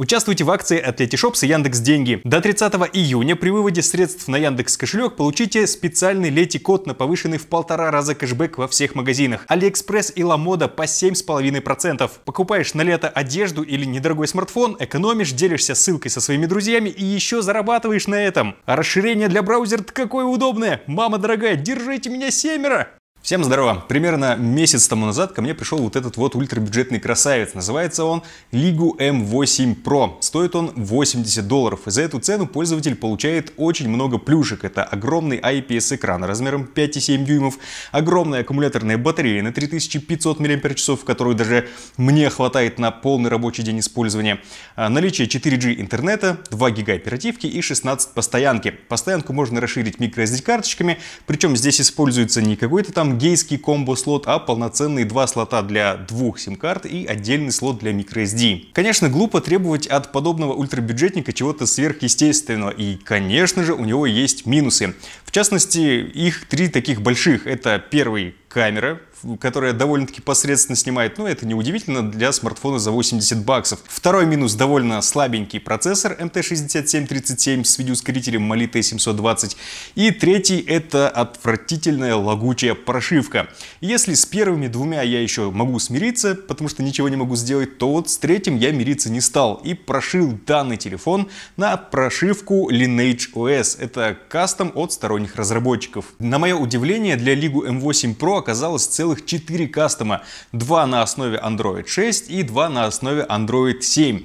Участвуйте в акции «Атлетишоп» с Яндекс Деньги. До 30 июня при выводе средств на Яндекс кошелек получите специальный лети-код на повышенный в полтора раза кэшбэк во всех магазинах. Алиэкспресс и Ламода по 7,5%. Покупаешь на лето одежду или недорогой смартфон, экономишь, делишься ссылкой со своими друзьями и еще зарабатываешь на этом. А расширение для браузера какое удобное! Мама дорогая, держите меня семеро! Всем здорова! Примерно месяц тому назад ко мне пришел вот этот вот ультрабюджетный красавец. Называется он Лигу M8 Pro. Стоит он 80 долларов. И за эту цену пользователь получает очень много плюшек. Это огромный IPS экран размером 5,7 дюймов, огромная аккумуляторная батарея на 3500 мАч, которую даже мне хватает на полный рабочий день использования, а, наличие 4G интернета, 2 гига оперативки и 16 постоянки. Постоянку можно расширить microSD карточками, причем здесь используется не какой-то там гейский комбо-слот, а полноценные два слота для двух сим-карт и отдельный слот для microSD. Конечно, глупо требовать от подобного ультрабюджетника чего-то сверхъестественного, и, конечно же, у него есть минусы. В частности, их три таких больших. Это первый камера, которая довольно-таки посредственно снимает, но ну, это неудивительно для смартфона за 80 баксов. Второй минус довольно слабенький процессор MT6737 с видеоускорителем Mali T720. И третий это отвратительная лагучая прошивка. Если с первыми двумя я еще могу смириться, потому что ничего не могу сделать, то вот с третьим я мириться не стал и прошил данный телефон на прошивку Lineage OS. Это кастом от сторонних разработчиков. На мое удивление для Лигу M8 Pro оказалось целых 4 кастома. Два на основе Android 6 и два на основе Android 7.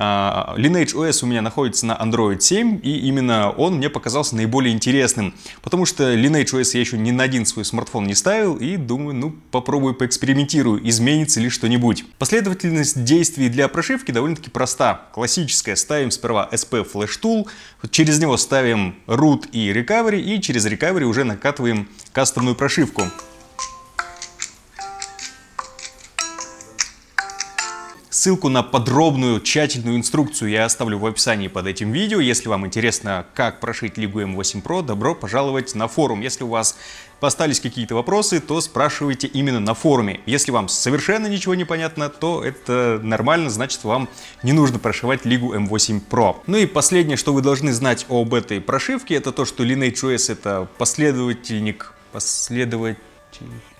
А, Lineage OS у меня находится на Android 7, и именно он мне показался наиболее интересным, потому что Lineage OS я еще ни на один свой смартфон не ставил, и думаю, ну попробую поэкспериментирую, изменится ли что-нибудь. Последовательность действий для прошивки довольно-таки проста. Классическая, ставим сперва SP Flash Tool, через него ставим root и recovery, и через recovery уже накатываем кастомную прошивку. Ссылку на подробную, тщательную инструкцию я оставлю в описании под этим видео. Если вам интересно, как прошить Лигу М8 Pro, добро пожаловать на форум. Если у вас остались какие-то вопросы, то спрашивайте именно на форуме. Если вам совершенно ничего не понятно, то это нормально, значит вам не нужно прошивать Лигу M8 Pro. Ну и последнее, что вы должны знать об этой прошивке, это то, что Lineage OS это последовательник последовать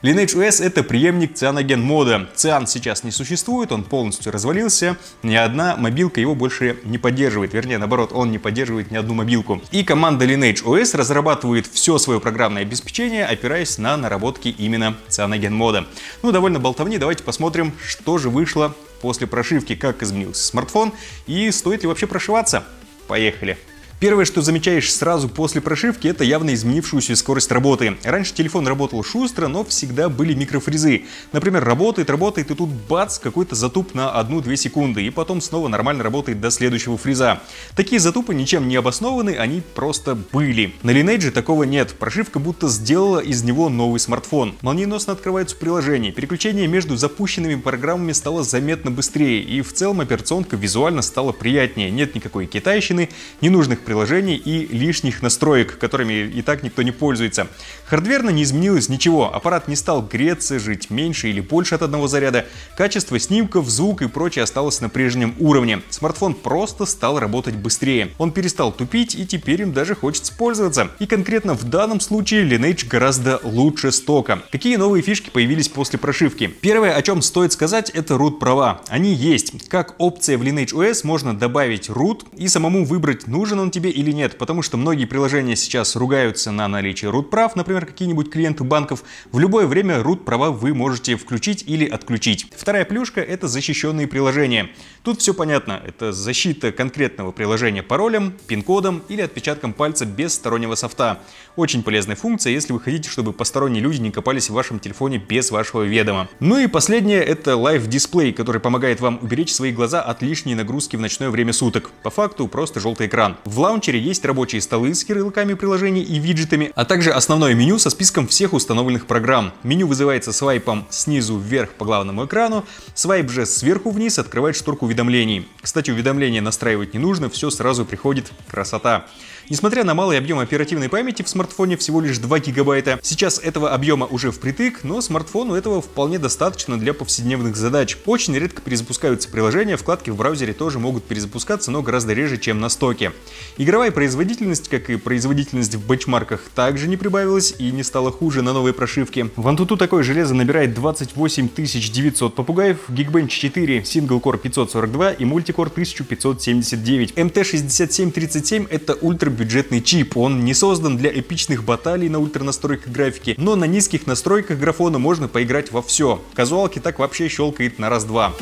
Lineage OS э, э, это преемник Cyanogen мода. Cyanogen сейчас не существует, он полностью развалился, ни одна мобилка его больше не поддерживает, вернее наоборот, он не поддерживает ни одну мобилку. И команда Lineage OS э разрабатывает все свое программное обеспечение, опираясь на наработки именно Cyanogen мода. Ну, довольно болтовни, давайте посмотрим, что же вышло после прошивки, как изменился смартфон и стоит ли вообще прошиваться. Поехали! Первое, что замечаешь сразу после прошивки, это явно изменившуюся скорость работы. Раньше телефон работал шустро, но всегда были микрофрезы. Например, работает, работает, и тут бац, какой-то затуп на 1-2 секунды, и потом снова нормально работает до следующего фреза. Такие затупы ничем не обоснованы, они просто были. На Lineage такого нет, прошивка будто сделала из него новый смартфон. Молниеносно открываются приложения, переключение между запущенными программами стало заметно быстрее, и в целом операционка визуально стала приятнее, нет никакой китайщины, ненужных приложений и лишних настроек, которыми и так никто не пользуется. Хардверно не изменилось ничего, аппарат не стал греться, жить меньше или больше от одного заряда, качество снимков, звук и прочее осталось на прежнем уровне. Смартфон просто стал работать быстрее. Он перестал тупить и теперь им даже хочется пользоваться. И конкретно в данном случае Lineage гораздо лучше стока. Какие новые фишки появились после прошивки? Первое, о чем стоит сказать, это root права. Они есть. Как опция в Lineage OS можно добавить root и самому выбрать, нужен он тебе тебе или нет, потому что многие приложения сейчас ругаются на наличие root-прав, например, какие-нибудь клиенты банков. В любое время root-права вы можете включить или отключить. Вторая плюшка — это защищенные приложения. Тут все понятно, это защита конкретного приложения паролем, пин-кодом или отпечатком пальца без стороннего софта. Очень полезная функция, если вы хотите, чтобы посторонние люди не копались в вашем телефоне без вашего ведома. Ну и последнее — это Live Display, который помогает вам уберечь свои глаза от лишней нагрузки в ночное время суток. По факту просто желтый экран. Влад лаунчере есть рабочие столы с ярлыками приложений и виджетами, а также основное меню со списком всех установленных программ. Меню вызывается свайпом снизу вверх по главному экрану, свайп же сверху вниз открывает шторку уведомлений. Кстати, уведомления настраивать не нужно, все сразу приходит. Красота! Несмотря на малый объем оперативной памяти в смартфоне всего лишь 2 гигабайта, сейчас этого объема уже впритык, но смартфону этого вполне достаточно для повседневных задач. Очень редко перезапускаются приложения, вкладки в браузере тоже могут перезапускаться, но гораздо реже, чем на стоке. Игровая производительность, как и производительность в бенчмарках, также не прибавилась и не стала хуже на новой прошивке. В Antutu такое железо набирает 28 900 попугаев, Geekbench 4, Single Core 542 и Multicore 1579. MT6737 это ультра бюджетный чип. Он не создан для эпичных баталий на ультранастройках графики, но на низких настройках графона можно поиграть во все. Казуалки так вообще щелкает на раз-два.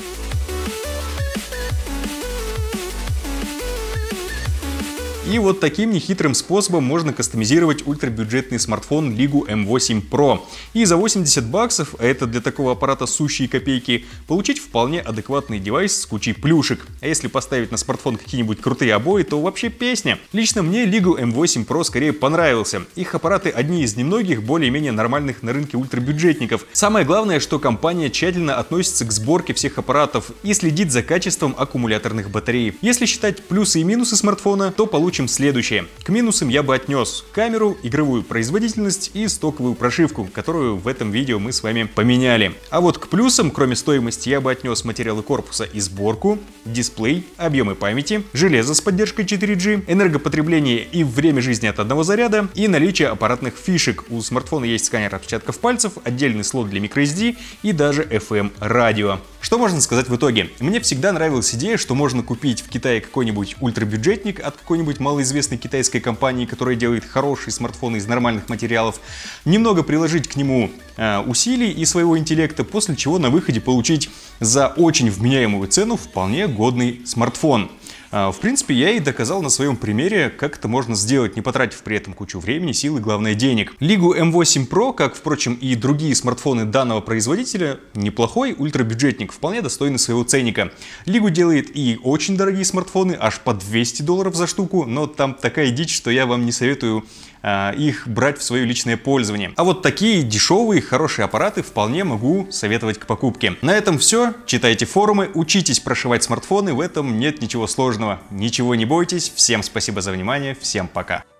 И вот таким нехитрым способом можно кастомизировать ультрабюджетный смартфон Лигу M8 Pro. И за 80 баксов, а это для такого аппарата сущие копейки, получить вполне адекватный девайс с кучей плюшек. А если поставить на смартфон какие-нибудь крутые обои, то вообще песня. Лично мне Лигу M8 Pro скорее понравился. Их аппараты одни из немногих более-менее нормальных на рынке ультрабюджетников. Самое главное, что компания тщательно относится к сборке всех аппаратов и следит за качеством аккумуляторных батарей. Если считать плюсы и минусы смартфона, то получится Получим следующее. К минусам я бы отнес камеру, игровую производительность и стоковую прошивку, которую в этом видео мы с вами поменяли. А вот к плюсам, кроме стоимости, я бы отнес материалы корпуса и сборку, дисплей, объемы памяти, железо с поддержкой 4G, энергопотребление и время жизни от одного заряда и наличие аппаратных фишек. У смартфона есть сканер отпечатков пальцев, отдельный слот для microSD и даже FM-радио. Что можно сказать в итоге? Мне всегда нравилась идея, что можно купить в Китае какой-нибудь ультрабюджетник от какой-нибудь малоизвестной китайской компании, которая делает хорошие смартфоны из нормальных материалов, немного приложить к нему э, усилий и своего интеллекта, после чего на выходе получить за очень вменяемую цену вполне годный смартфон. А, в принципе, я и доказал на своем примере, как это можно сделать, не потратив при этом кучу времени, силы и, главное, денег. Лигу M8 Pro, как, впрочем, и другие смартфоны данного производителя, неплохой ультрабюджетник, вполне достойный своего ценника. Лигу делает и очень дорогие смартфоны, аж по 200 долларов за штуку, но там такая дичь, что я вам не советую а, их брать в свое личное пользование. А вот такие дешевые, хорошие аппараты вполне могу советовать к покупке. На этом все. Читайте форумы, учитесь прошивать смартфоны, в этом нет ничего сложного сложного. Ничего не бойтесь, всем спасибо за внимание, всем пока.